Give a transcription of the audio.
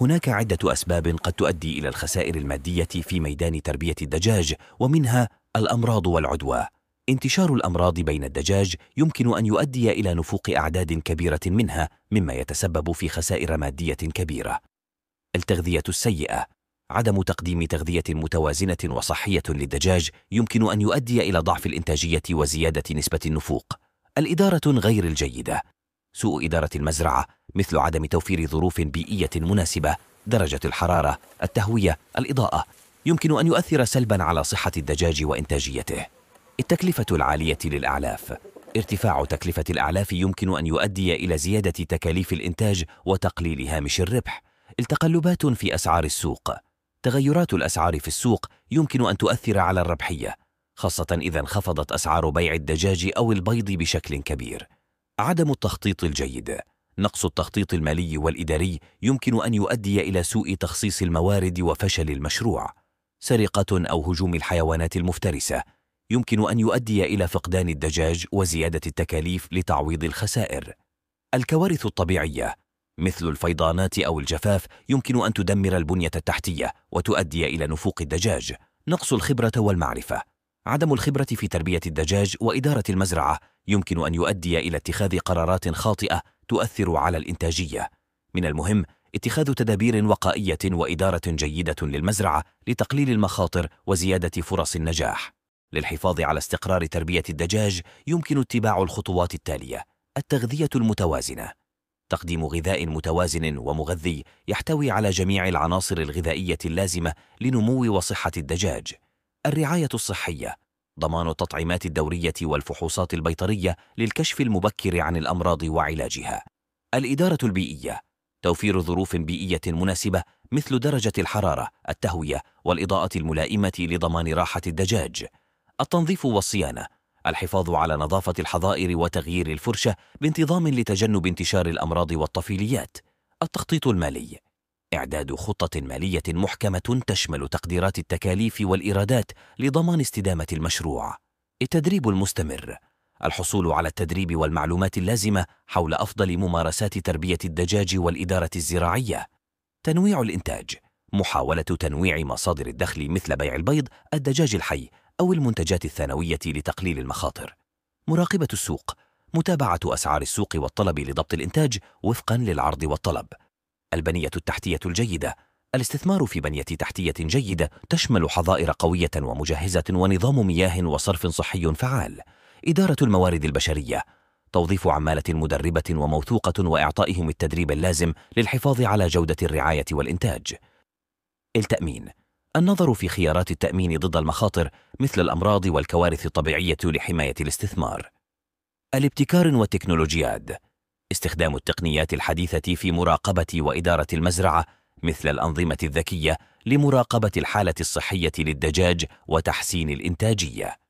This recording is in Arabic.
هناك عدة أسباب قد تؤدي إلى الخسائر المادية في ميدان تربية الدجاج ومنها الأمراض والعدوى. انتشار الأمراض بين الدجاج يمكن أن يؤدي إلى نفوق أعداد كبيرة منها مما يتسبب في خسائر مادية كبيرة. التغذية السيئة عدم تقديم تغذية متوازنة وصحية للدجاج يمكن أن يؤدي إلى ضعف الإنتاجية وزيادة نسبة النفوق. الإدارة غير الجيدة سوء إدارة المزرعة مثل عدم توفير ظروف بيئيه مناسبه درجه الحراره التهويه الاضاءه يمكن ان يؤثر سلبا على صحه الدجاج وانتاجيته التكلفه العاليه للاعلاف ارتفاع تكلفه الاعلاف يمكن ان يؤدي الى زياده تكاليف الانتاج وتقليل هامش الربح التقلبات في اسعار السوق تغيرات الاسعار في السوق يمكن ان تؤثر على الربحيه خاصه اذا انخفضت اسعار بيع الدجاج او البيض بشكل كبير عدم التخطيط الجيد نقص التخطيط المالي والإداري يمكن أن يؤدي إلى سوء تخصيص الموارد وفشل المشروع سرقة أو هجوم الحيوانات المفترسة يمكن أن يؤدي إلى فقدان الدجاج وزيادة التكاليف لتعويض الخسائر الكوارث الطبيعية مثل الفيضانات أو الجفاف يمكن أن تدمر البنية التحتية وتؤدي إلى نفوق الدجاج نقص الخبرة والمعرفة عدم الخبرة في تربية الدجاج وإدارة المزرعة يمكن أن يؤدي إلى اتخاذ قرارات خاطئة تؤثر على الإنتاجية. من المهم اتخاذ تدابير وقائية وإدارة جيدة للمزرعة لتقليل المخاطر وزيادة فرص النجاح. للحفاظ على استقرار تربية الدجاج يمكن اتباع الخطوات التالية: التغذية المتوازنة. تقديم غذاء متوازن ومغذي يحتوي على جميع العناصر الغذائية اللازمة لنمو وصحة الدجاج. الرعاية الصحية ضمان التطعيمات الدورية والفحوصات البيطرية للكشف المبكر عن الأمراض وعلاجها الإدارة البيئية توفير ظروف بيئية مناسبة مثل درجة الحرارة، التهوية، والإضاءة الملائمة لضمان راحة الدجاج، التنظيف والصيانة، الحفاظ على نظافة الحظائر وتغيير الفرشة بانتظام لتجنب انتشار الأمراض والطفيليات، التخطيط المالي، إعداد خطة مالية محكمة تشمل تقديرات التكاليف والإيرادات لضمان استدامة المشروع. التدريب المستمر الحصول على التدريب والمعلومات اللازمة حول أفضل ممارسات تربية الدجاج والإدارة الزراعية. تنويع الإنتاج محاولة تنويع مصادر الدخل مثل بيع البيض، الدجاج الحي أو المنتجات الثانوية لتقليل المخاطر. مراقبة السوق متابعة أسعار السوق والطلب لضبط الإنتاج وفقًا للعرض والطلب. البنية التحتية الجيدة الاستثمار في بنية تحتية جيدة تشمل حظائر قوية ومجهزة ونظام مياه وصرف صحي فعال إدارة الموارد البشرية توظيف عمالة مدربة وموثوقة وإعطائهم التدريب اللازم للحفاظ على جودة الرعاية والإنتاج التأمين النظر في خيارات التأمين ضد المخاطر مثل الأمراض والكوارث الطبيعية لحماية الاستثمار الابتكار والتكنولوجيات استخدام التقنيات الحديثة في مراقبة وإدارة المزرعة مثل الأنظمة الذكية لمراقبة الحالة الصحية للدجاج وتحسين الإنتاجية